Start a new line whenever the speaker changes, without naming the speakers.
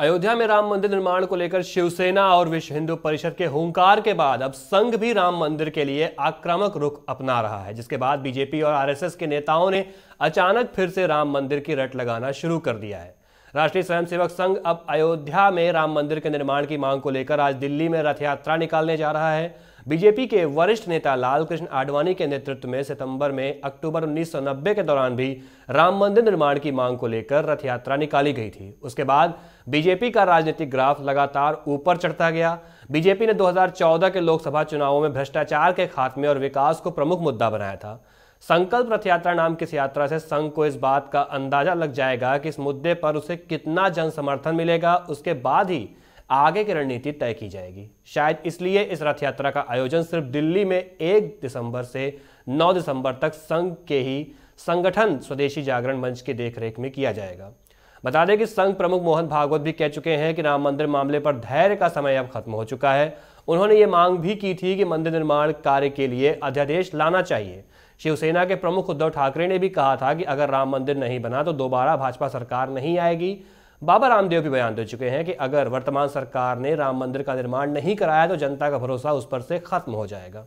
अयोध्या में राम मंदिर निर्माण को लेकर शिवसेना और विश्व हिंदू परिषद के हुंकार के बाद अब संघ भी राम मंदिर के लिए आक्रामक रुख अपना रहा है जिसके बाद बीजेपी और आरएसएस के नेताओं ने अचानक फिर से राम मंदिर की रट लगाना शुरू कर दिया है राष्ट्रीय स्वयंसेवक संघ अब अयोध्या में राम मंदिर के निर्माण की मांग को लेकर आज दिल्ली में रथ यात्रा निकालने जा रहा है बीजेपी के वरिष्ठ नेता लालकृष्ण आडवाणी के नेतृत्व में सितंबर में अक्टूबर 1990 के दौरान भी राम मंदिर निर्माण की मांग को लेकर रथ यात्रा निकाली गई थी उसके बाद बीजेपी का राजनीतिक ग्राफ लगातार ऊपर चढ़ता गया बीजेपी ने 2014 के लोकसभा चुनावों में भ्रष्टाचार के खात्मे और विकास को प्रमुख मुद्दा बनाया था संकल्प रथ यात्रा नाम की इस यात्रा से संघ को इस बात का अंदाजा लग जाएगा कि इस मुद्दे पर उसे कितना जन समर्थन मिलेगा उसके बाद ही आगे की रणनीति तय की जाएगी शायद इसलिए इस रथ यात्रा का आयोजन सिर्फ दिल्ली में एक दिसंबर से नौ दिसंबर तक संघ के ही संगठन स्वदेशी जागरण मंच की देखरेख में किया जाएगा बता दें कि संघ प्रमुख मोहन भागवत भी कह चुके हैं कि राम मंदिर मामले पर धैर्य का समय अब खत्म हो चुका है उन्होंने ये मांग भी की थी कि मंदिर निर्माण कार्य के लिए अध्यादेश लाना चाहिए शिवसेना के प्रमुख उद्धव ठाकरे ने भी कहा था कि अगर राम मंदिर नहीं बना तो दोबारा भाजपा सरकार नहीं आएगी बाबा रामदेव भी बयान दे चुके हैं कि अगर वर्तमान सरकार ने राम मंदिर का निर्माण नहीं कराया तो जनता का भरोसा उस पर से खत्म हो जाएगा